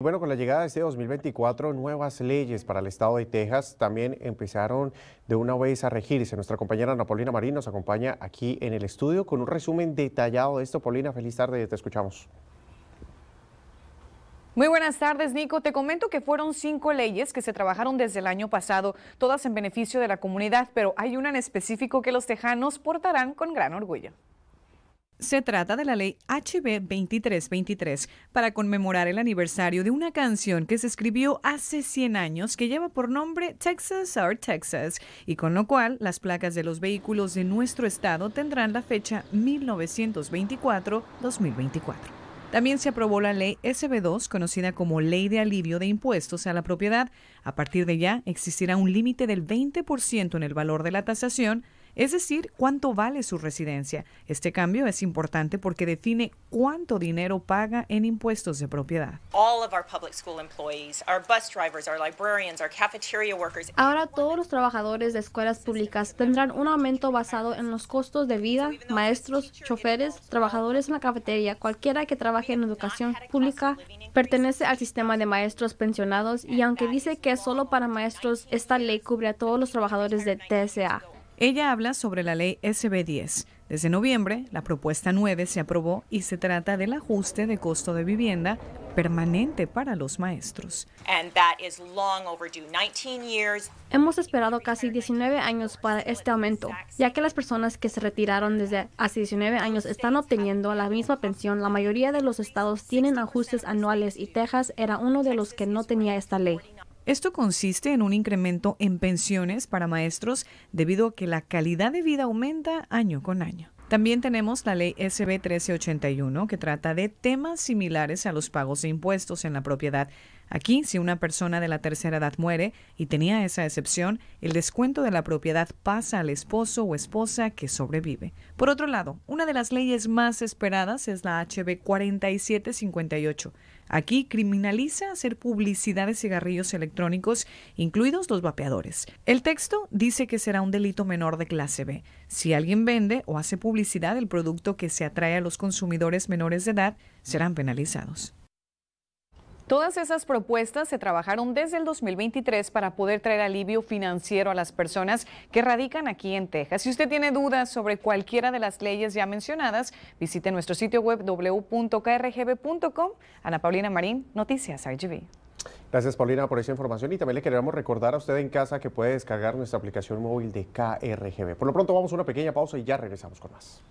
Bueno, con la llegada de este 2024, nuevas leyes para el estado de Texas también empezaron de una vez a regirse. Nuestra compañera Napolina Marín nos acompaña aquí en el estudio con un resumen detallado de esto. Paulina, feliz tarde, te escuchamos. Muy buenas tardes, Nico. Te comento que fueron cinco leyes que se trabajaron desde el año pasado, todas en beneficio de la comunidad, pero hay una en específico que los tejanos portarán con gran orgullo. Se trata de la ley HB 2323 para conmemorar el aniversario de una canción que se escribió hace 100 años que lleva por nombre Texas or Texas y con lo cual las placas de los vehículos de nuestro estado tendrán la fecha 1924-2024. También se aprobó la ley SB2, conocida como Ley de Alivio de Impuestos a la Propiedad. A partir de ya existirá un límite del 20% en el valor de la tasación es decir, cuánto vale su residencia. Este cambio es importante porque define cuánto dinero paga en impuestos de propiedad. Ahora todos los trabajadores de escuelas públicas tendrán un aumento basado en los costos de vida, maestros, choferes, trabajadores en la cafetería, cualquiera que trabaje en educación pública pertenece al sistema de maestros pensionados y aunque dice que es solo para maestros, esta ley cubre a todos los trabajadores de TSA. Ella habla sobre la ley SB10. Desde noviembre, la propuesta 9 se aprobó y se trata del ajuste de costo de vivienda permanente para los maestros. Hemos esperado casi 19 años para este aumento, ya que las personas que se retiraron desde hace 19 años están obteniendo la misma pensión. La mayoría de los estados tienen ajustes anuales y Texas era uno de los que no tenía esta ley. Esto consiste en un incremento en pensiones para maestros debido a que la calidad de vida aumenta año con año. También tenemos la ley SB 1381 que trata de temas similares a los pagos de impuestos en la propiedad Aquí, si una persona de la tercera edad muere y tenía esa excepción, el descuento de la propiedad pasa al esposo o esposa que sobrevive. Por otro lado, una de las leyes más esperadas es la HB 4758. Aquí criminaliza hacer publicidad de cigarrillos electrónicos, incluidos los vapeadores. El texto dice que será un delito menor de clase B. Si alguien vende o hace publicidad del producto que se atrae a los consumidores menores de edad, serán penalizados. Todas esas propuestas se trabajaron desde el 2023 para poder traer alivio financiero a las personas que radican aquí en Texas. Si usted tiene dudas sobre cualquiera de las leyes ya mencionadas, visite nuestro sitio web www.krgb.com. Ana Paulina Marín, Noticias RGB. Gracias Paulina por esa información y también le queremos recordar a usted en casa que puede descargar nuestra aplicación móvil de KRGB. Por lo pronto vamos a una pequeña pausa y ya regresamos con más.